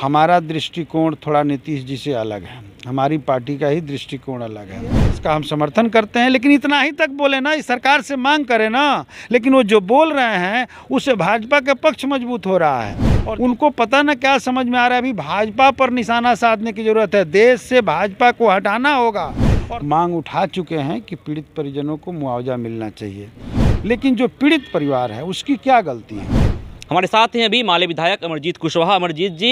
हमारा दृष्टिकोण थोड़ा नीतीश जी से अलग है हमारी पार्टी का ही दृष्टिकोण अलग है इसका हम समर्थन करते हैं लेकिन इतना ही तक बोले ना इस सरकार से मांग करें ना लेकिन वो जो बोल रहे हैं उससे भाजपा का पक्ष मजबूत हो रहा है और उनको पता ना क्या समझ में आ रहा है अभी भाजपा पर निशाना साधने की जरूरत है देश से भाजपा को हटाना होगा और मांग उठा चुके हैं कि पीड़ित परिजनों को मुआवजा मिलना चाहिए लेकिन जो पीड़ित परिवार है उसकी क्या गलती है हमारे साथ हैं अभी माले विधायक अमरजीत कुशवाहा अमरजीत जी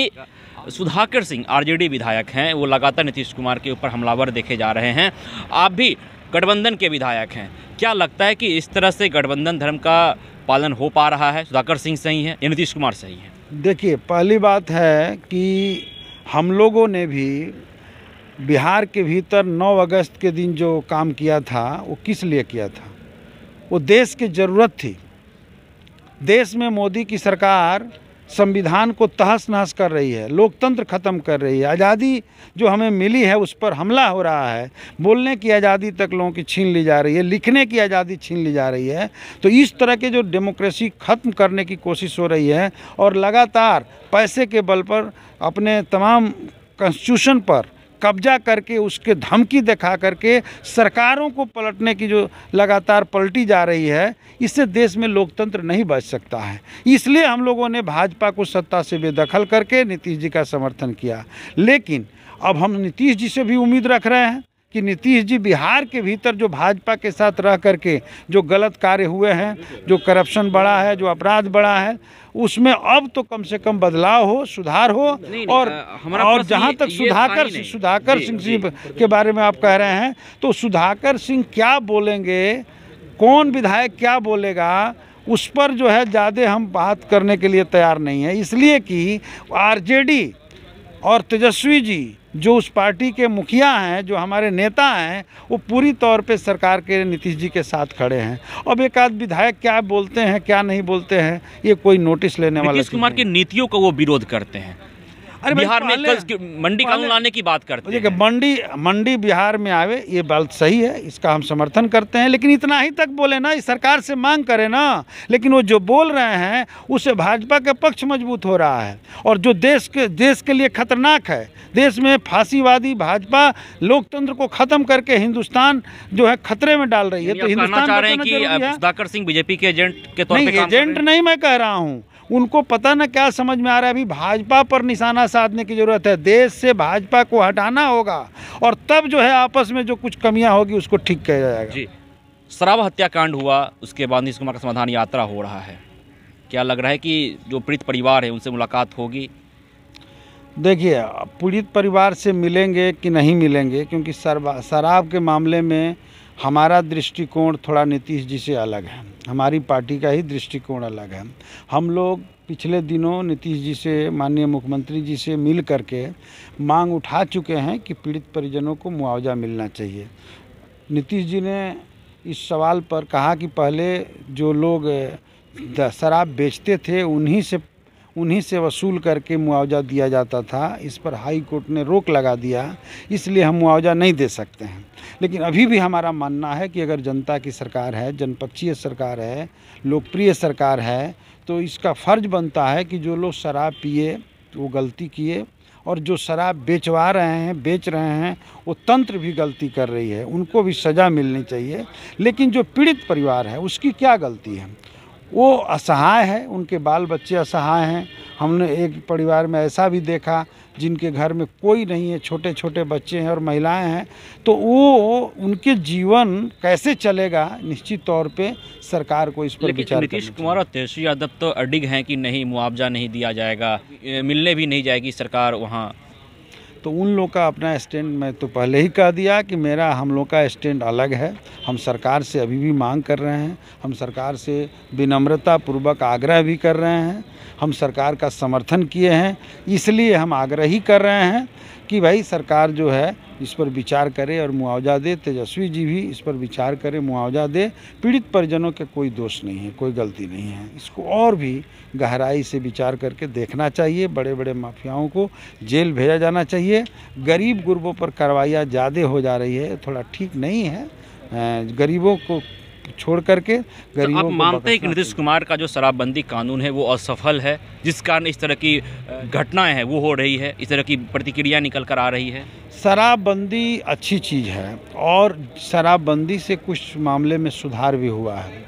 सुधाकर सिंह आरजेडी विधायक हैं वो लगातार नीतीश कुमार के ऊपर हमलावर देखे जा रहे हैं आप भी गठबंधन के विधायक हैं क्या लगता है कि इस तरह से गठबंधन धर्म का पालन हो पा रहा है सुधाकर सिंह सही हैं या नीतीश कुमार सही हैं देखिए पहली बात है कि हम लोगों ने भी बिहार के भीतर 9 अगस्त के दिन जो काम किया था वो किस लिए किया था वो देश की ज़रूरत थी देश में मोदी की सरकार संविधान को तहस नहस कर रही है लोकतंत्र ख़त्म कर रही है आज़ादी जो हमें मिली है उस पर हमला हो रहा है बोलने की आज़ादी तक लोगों की छीन ली जा रही है लिखने की आज़ादी छीन ली जा रही है तो इस तरह के जो डेमोक्रेसी ख़त्म करने की कोशिश हो रही है और लगातार पैसे के बल पर अपने तमाम कंस्टिट्यूशन पर कब्जा करके उसके धमकी दिखा करके सरकारों को पलटने की जो लगातार पलटी जा रही है इससे देश में लोकतंत्र नहीं बच सकता है इसलिए हम लोगों ने भाजपा को सत्ता से बेदखल करके नीतीश जी का समर्थन किया लेकिन अब हम नीतीश जी से भी उम्मीद रख रहे हैं कि नीतीश जी बिहार के भीतर जो भाजपा के साथ रह करके जो गलत कार्य हुए हैं जो करप्शन बढ़ा है जो अपराध बढ़ा है उसमें अब तो कम से कम बदलाव हो सुधार हो और हमारा और जहाँ तक सुधाकर सुधाकर सिंह जी के बारे में आप कह रहे हैं तो सुधाकर सिंह क्या बोलेंगे कौन विधायक क्या बोलेगा उस पर जो है ज़्यादा हम बात करने के लिए तैयार नहीं है इसलिए कि आरजेडी और तेजस्वी जी जो उस पार्टी के मुखिया हैं जो हमारे नेता हैं वो पूरी तौर पे सरकार के नीतीश जी के साथ खड़े हैं अब एक आध विधायक क्या बोलते हैं क्या नहीं बोलते हैं ये कोई नोटिस लेने वाला कुमार की नीतियों का वो विरोध करते हैं अरे बिहार में कल मंडी कानून लाने की बात करते हैं मंडी मंडी बिहार में आवे ये बात सही है इसका हम समर्थन करते हैं लेकिन इतना ही तक बोले ना इस सरकार से मांग करें ना लेकिन वो जो बोल रहे हैं उससे भाजपा का पक्ष मजबूत हो रहा है और जो देश के देश के लिए खतरनाक है देश में फांसीवादी भाजपा लोकतंत्र को खत्म करके हिंदुस्तान जो है खतरे में डाल रही है तो हिंदुस्तान तो सिंह बीजेपी के एजेंट के तौर एजेंट नहीं मैं कह रहा हूँ उनको पता ना क्या समझ में आ रहा है अभी भाजपा पर निशाना साधने की ज़रूरत है देश से भाजपा को हटाना होगा और तब जो है आपस में जो कुछ कमियाँ होगी उसको ठीक किया जाएगा जी शराब हत्याकांड हुआ उसके बाद नीतीश कुमार का समाधान यात्रा हो रहा है क्या लग रहा है कि जो पीड़ित परिवार है उनसे मुलाकात होगी देखिए पीड़ित परिवार से मिलेंगे कि नहीं मिलेंगे क्योंकि शराब के मामले में हमारा दृष्टिकोण थोड़ा नीतीश जी से अलग है हमारी पार्टी का ही दृष्टिकोण अलग है हम लोग पिछले दिनों नीतीश जी से माननीय मुख्यमंत्री जी से मिल करके मांग उठा चुके हैं कि पीड़ित परिजनों को मुआवजा मिलना चाहिए नीतीश जी ने इस सवाल पर कहा कि पहले जो लोग शराब बेचते थे उन्हीं से उन्हीं से वसूल करके मुआवजा दिया जाता था इस पर हाई कोर्ट ने रोक लगा दिया इसलिए हम मुआवजा नहीं दे सकते हैं लेकिन अभी भी हमारा मानना है कि अगर जनता की सरकार है जनपक्षीय सरकार है लोकप्रिय सरकार है तो इसका फ़र्ज बनता है कि जो लोग शराब पिए वो गलती किए और जो शराब बेचवा रहे हैं बेच रहे हैं वो तंत्र भी गलती कर रही है उनको भी सज़ा मिलनी चाहिए लेकिन जो पीड़ित परिवार है उसकी क्या गलती है वो असहाय है उनके बाल बच्चे असहाय हैं हमने एक परिवार में ऐसा भी देखा जिनके घर में कोई नहीं है छोटे छोटे बच्चे हैं और महिलाएं हैं तो वो उनके जीवन कैसे चलेगा निश्चित तौर पे सरकार को इस पर विचार नीतीश कुमार और तेजस्वी यादव तो अडिग हैं कि नहीं मुआवजा नहीं दिया जाएगा मिलने भी नहीं जाएगी सरकार वहाँ तो उन लोग का अपना स्टैंड मैं तो पहले ही कह दिया कि मेरा हम लोग का स्टैंड अलग है हम सरकार से अभी भी मांग कर रहे हैं हम सरकार से विनम्रता पूर्वक आग्रह भी कर रहे हैं हम सरकार का समर्थन किए हैं इसलिए हम आग्रह ही कर रहे हैं कि भाई सरकार जो है इस पर विचार करे और मुआवजा दे तेजस्वी जी भी इस पर विचार करे मुआवजा दे पीड़ित परिजनों के कोई दोष नहीं है कोई गलती नहीं है इसको और भी गहराई से विचार करके देखना चाहिए बड़े बड़े माफियाओं को जेल भेजा जाना चाहिए गरीब गुरबों पर कार्रवाइयाँ ज़्यादा हो जा रही है थोड़ा ठीक नहीं है गरीबों को छोड़ करके गरीब तो आप मानते हैं कि नीतीश कुमार का जो शराबबंदी कानून है वो असफल है जिस कारण इस तरह की घटनाएं हैं वो हो रही है इस तरह की प्रतिक्रिया निकल कर आ रही है शराबबंदी अच्छी चीज़ है और शराबबंदी से कुछ मामले में सुधार भी हुआ है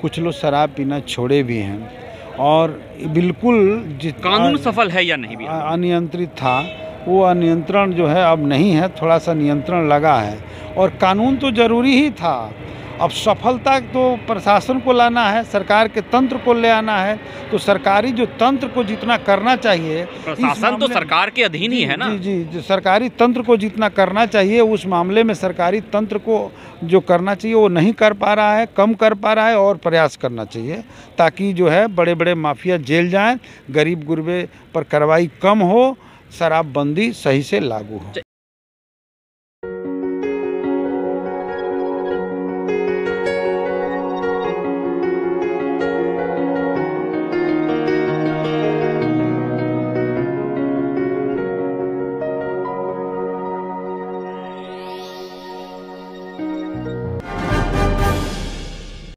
कुछ लोग शराब पीना छोड़े भी हैं और बिल्कुल कानून सफल है या नहीं अनियंत्रित था वो अनियंत्रण जो है अब नहीं है थोड़ा सा नियंत्रण लगा है और कानून तो ज़रूरी ही था अब सफलता तो प्रशासन को लाना है सरकार के तंत्र को ले आना है तो सरकारी जो तंत्र को जितना करना चाहिए प्रशासन तो सरकार के अधीन ही है ना जी जी, जी सरकारी तंत्र को जितना करना चाहिए उस मामले में सरकारी तंत्र को जो करना चाहिए वो नहीं कर पा रहा है कम कर पा रहा है और प्रयास करना चाहिए ताकि जो है बड़े बड़े माफिया जेल जाए गरीब गुरबे पर कार्रवाई कम हो शराबबंदी सही से लागू हो अच्छा,